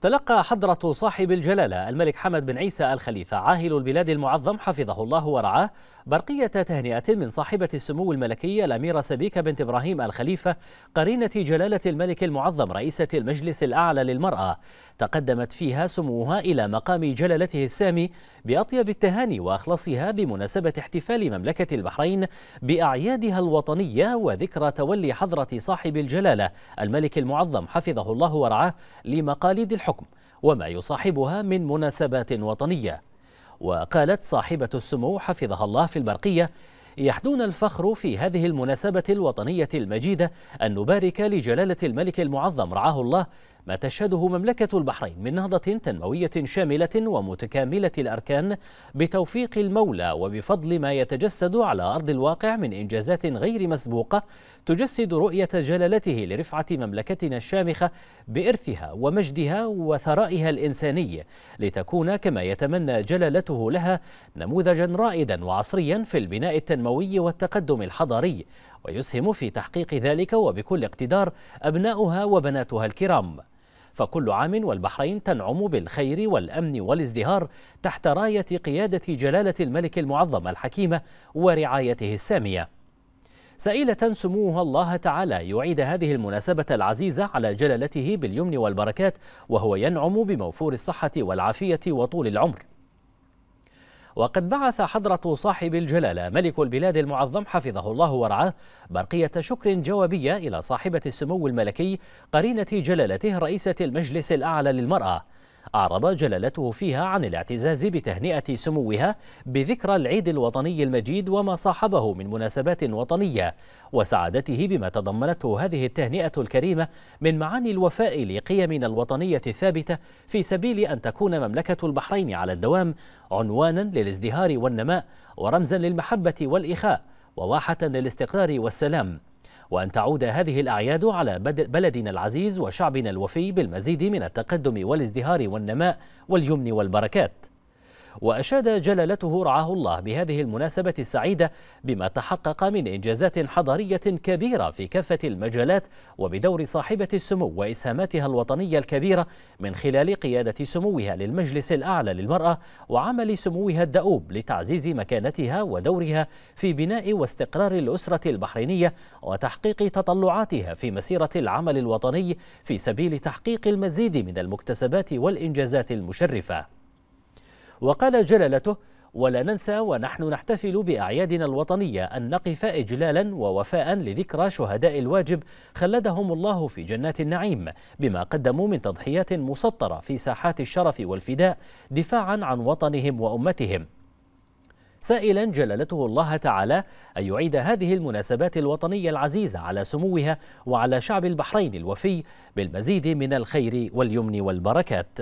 تلقى حضرة صاحب الجلالة الملك حمد بن عيسى الخليفة عاهل البلاد المعظم حفظه الله ورعاه برقية تهنئة من صاحبة السمو الملكية الأميرة سبيكة بنت إبراهيم الخليفة قرينة جلالة الملك المعظم رئيسة المجلس الأعلى للمرأة تقدمت فيها سموها إلى مقام جلالته السامي بأطيب التهاني وأخلصها بمناسبة احتفال مملكة البحرين بأعيادها الوطنية وذكرى تولي حضرة صاحب الجلالة الملك المعظم حفظه الله ورعاه لمقاليد الحكم وما يصاحبها من مناسبات وطنية وقالت صاحبة السمو حفظها الله في البرقية يحدون الفخر في هذه المناسبة الوطنية المجيدة أن نبارك لجلالة الملك المعظم رعاه الله ما تشهده مملكة البحرين من نهضة تنموية شاملة ومتكاملة الأركان بتوفيق المولى وبفضل ما يتجسد على أرض الواقع من إنجازات غير مسبوقة تجسد رؤية جلالته لرفعة مملكتنا الشامخة بإرثها ومجدها وثرائها الإنساني لتكون كما يتمنى جلالته لها نموذجا رائدا وعصريا في البناء التنموي والتقدم الحضاري ويسهم في تحقيق ذلك وبكل اقتدار أبناؤها وبناتها الكرام فكل عام والبحرين تنعم بالخير والأمن والازدهار تحت راية قيادة جلالة الملك المعظم الحكيمة ورعايته السامية سائلة سموها الله تعالى يعيد هذه المناسبة العزيزة على جلالته باليمن والبركات وهو ينعم بموفور الصحة والعافية وطول العمر وقد بعث حضرة صاحب الجلالة ملك البلاد المعظم حفظه الله ورعاه برقية شكر جوابية إلى صاحبة السمو الملكي قرينة جلالته رئيسة المجلس الأعلى للمرأة أعرب جلالته فيها عن الاعتزاز بتهنئة سموها بذكرى العيد الوطني المجيد وما صاحبه من مناسبات وطنية وسعادته بما تضمنته هذه التهنئة الكريمة من معاني الوفاء لقيمنا الوطنية الثابتة في سبيل أن تكون مملكة البحرين على الدوام عنوانا للازدهار والنماء ورمزا للمحبة والإخاء وواحة للاستقرار والسلام وأن تعود هذه الأعياد على بلدنا العزيز وشعبنا الوفي بالمزيد من التقدم والازدهار والنماء واليمن والبركات وأشاد جلالته رعاه الله بهذه المناسبة السعيدة بما تحقق من إنجازات حضارية كبيرة في كافة المجالات وبدور صاحبة السمو وإسهاماتها الوطنية الكبيرة من خلال قيادة سموها للمجلس الأعلى للمرأة وعمل سموها الدؤوب لتعزيز مكانتها ودورها في بناء واستقرار الأسرة البحرينية وتحقيق تطلعاتها في مسيرة العمل الوطني في سبيل تحقيق المزيد من المكتسبات والإنجازات المشرفة وقال جلالته ولا ننسى ونحن نحتفل بأعيادنا الوطنية أن نقف إجلالا ووفاء لذكرى شهداء الواجب خلدهم الله في جنات النعيم بما قدموا من تضحيات مسطرة في ساحات الشرف والفداء دفاعا عن وطنهم وأمتهم سائلا جلالته الله تعالى أن يعيد هذه المناسبات الوطنية العزيزة على سموها وعلى شعب البحرين الوفي بالمزيد من الخير واليمن والبركات